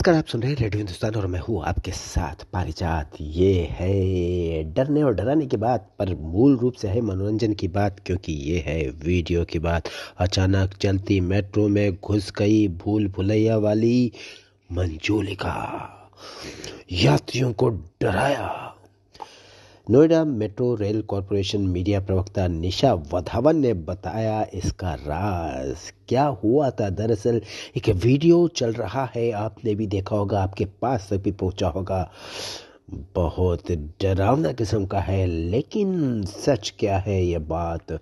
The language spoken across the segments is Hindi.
नमस्कार आप सुन रहे हैं रेडियो हिंदुस्तान और मैं हूँ आपके साथ पारिजात ये है डरने और डराने की बात पर मूल रूप से है मनोरंजन की बात क्योंकि ये है वीडियो की बात अचानक चलती मेट्रो में घुस गई भूल भुलैया वाली मंजूलिका यात्रियों को डराया Noida metro rail corporation media प्रवक्ता निशा वधावन ने बताया इसका राज क्या हुआ था दरअसल एक वीडियो चल रहा है आपने भी देखा होगा आपके पास तक भी पहुंचा होगा बहुत डरावना किस्म का है लेकिन सच क्या है ये बात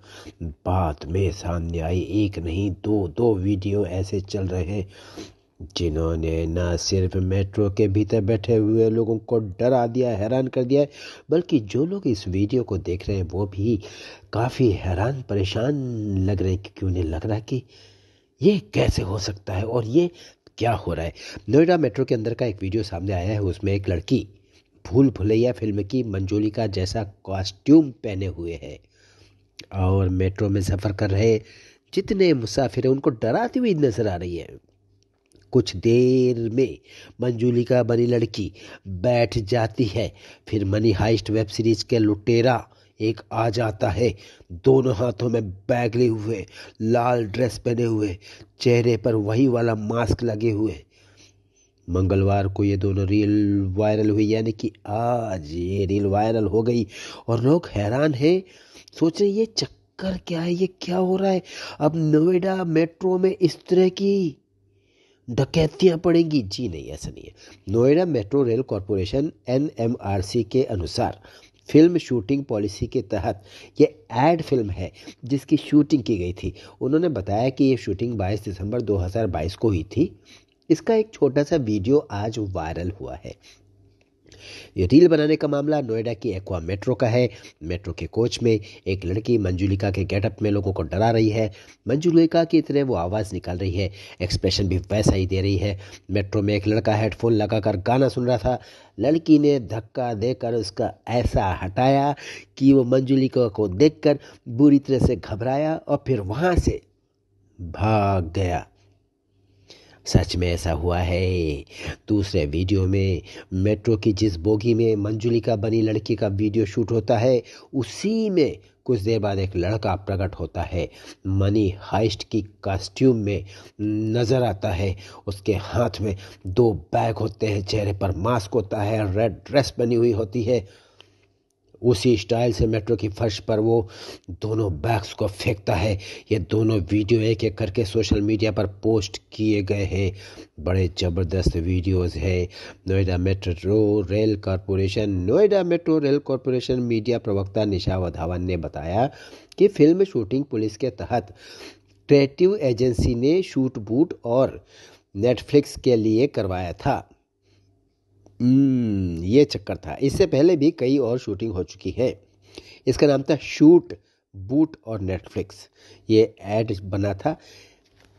बात में सामने आई एक नहीं दो दो वीडियो ऐसे चल रहे हैं जिन्होंने न सिर्फ मेट्रो के भीतर बैठे हुए लोगों को डरा दिया हैरान कर दिया है बल्कि जो लोग इस वीडियो को देख रहे हैं वो भी काफ़ी हैरान परेशान लग रहे हैं क्योंकि उन्हें लग रहा है कि ये कैसे हो सकता है और ये क्या हो रहा है नोएडा मेट्रो के अंदर का एक वीडियो सामने आया है उसमें एक लड़की भूल भुलैया फिल्म की का जैसा कॉस्ट्यूम पहने हुए है और मेट्रो में सफ़र कर रहे जितने मुसाफिर हैं उनको डराती हुई नज़र आ रही है कुछ देर में मंजुलिका बनी लड़की बैठ जाती है फिर मनी हाइस्ट वेब सीरीज के लुटेरा एक आ जाता है दोनों हाथों में बैग लिए हुए लाल ड्रेस पहने हुए चेहरे पर वही वाला मास्क लगे हुए मंगलवार को ये दोनों रील वायरल हुई यानी कि आज ये रील वायरल हो गई और लोग हैरान हैं सोच रहे ये चक्कर क्या है ये क्या हो रहा है अब नोएडा मेट्रो में इस तरह की डकैतियाँ पड़ेंगी जी नहीं ऐसा नहीं है नोएडा मेट्रो रेल कॉरपोरेशन एन के अनुसार फिल्म शूटिंग पॉलिसी के तहत ये एड फिल्म है जिसकी शूटिंग की गई थी उन्होंने बताया कि ये शूटिंग 22 दिसंबर 2022 को ही थी इसका एक छोटा सा वीडियो आज वायरल हुआ है ये रील बनाने का मामला नोएडा की एक्वा मेट्रो का है मेट्रो के कोच में एक लड़की मंजुलिका के गेटअप में लोगों को डरा रही है मंजुलिका की इतने वो आवाज़ निकाल रही है एक्सप्रेशन भी वैसा ही दे रही है मेट्रो में एक लड़का हेडफोन लगाकर गाना सुन रहा था लड़की ने धक्का देकर उसका ऐसा हटाया कि वो मंजुलिका को देखकर बुरी तरह से घबराया और फिर वहाँ से भाग गया सच में ऐसा हुआ है दूसरे वीडियो में मेट्रो की जिस बोगी में मंजुलिका बनी लड़की का वीडियो शूट होता है उसी में कुछ देर बाद एक लड़का प्रकट होता है मनी हाइस्ट की कॉस्ट्यूम में नज़र आता है उसके हाथ में दो बैग होते हैं चेहरे पर मास्क होता है रेड ड्रेस बनी हुई होती है उसी स्टाइल से मेट्रो की फर्श पर वो दोनों बैग्स को फेंकता है ये दोनों वीडियो एक एक करके सोशल मीडिया पर पोस्ट किए गए हैं बड़े ज़बरदस्त वीडियोस हैं Noida metro rail corporation Noida metro rail corporation media प्रवक्ता निशा वधावन ने बताया कि फिल्म शूटिंग पुलिस के तहत क्रिएटिव एजेंसी ने शूट बूट और नेटफ्लिक्स के लिए करवाया था हम्म, ये चक्कर था इससे पहले भी कई और शूटिंग हो चुकी है इसका नाम था शूट बूट और नेटफ्लिक्स ये एड बना था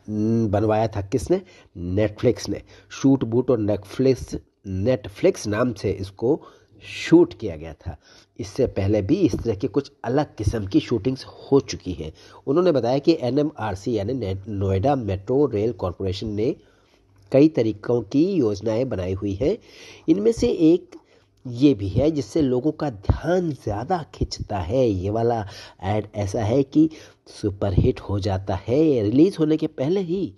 हम्म, बनवाया था किसने नेटफ्लिक्स ने शूट बूट और नेटफ्लिक्स नेटफ्लिक्स नाम से इसको शूट किया गया था इससे पहले भी इस तरह की कुछ अलग किस्म की शूटिंग्स हो चुकी हैं उन्होंने बताया कि एन एम आर सी यानी नोएडा मेट्रो रेल कॉरपोरेशन ने कई तरीक़ों की योजनाएँ बनाई हुई हैं इनमें से एक ये भी है जिससे लोगों का ध्यान ज़्यादा खिंचता है ये वाला ऐड ऐसा है कि सुपरहिट हो जाता है रिलीज़ होने के पहले ही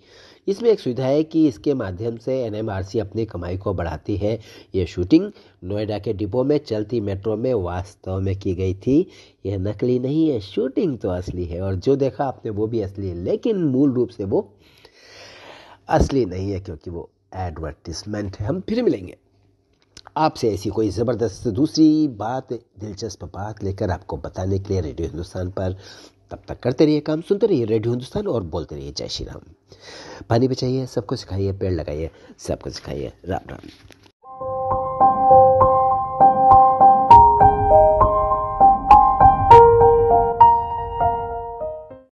इसमें एक सुविधा है कि इसके माध्यम से एन अपनी कमाई को बढ़ाती है ये शूटिंग नोएडा के डिपो में चलती मेट्रो में वास्तव में की गई थी यह नकली नहीं है शूटिंग तो असली है और जो देखा आपने वो भी असली है लेकिन मूल रूप से वो असली नहीं है क्योंकि वो एडवर्टीजमेंट है हम फिर मिलेंगे आपसे ऐसी कोई ज़बरदस्त दूसरी बात दिलचस्प बात लेकर आपको बताने के लिए रेडियो हिंदुस्तान पर तब तक करते रहिए काम सुनते रहिए रेडियो हिंदुस्तान और बोलते रहिए जय श्री राम पानी बचाइए सबको सिखाइए पेड़ लगाइए सबको सिखाइए राम राम